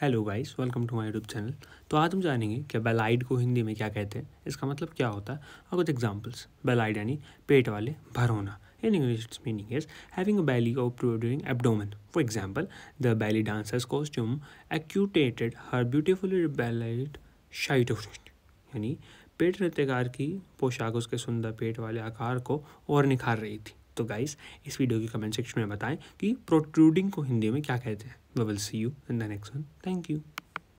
Hello guys welcome to my YouTube channel तो आज हम जानेंगे कि बेलाइड को हिंदी में क्या कहते हैं इसका मतलब क्या होता है और कुछ एग्जांपल्स बेलाइड यानी पेट वाले भर होना in English meaning is having a belly or protruding abdomen. For example, the belly dancer's costume accentuated her beautifully यानी पेट नृत्यकार की पोशाक उसके सुंदर पेट वाले आकार को और निखार रही थी तो गाइस इस वीडियो के कमेंट सेक्शन में बताएं कि प्रोट्रूडिंग को हिंदी में क्या कहते हैं we will see you in the next one thank you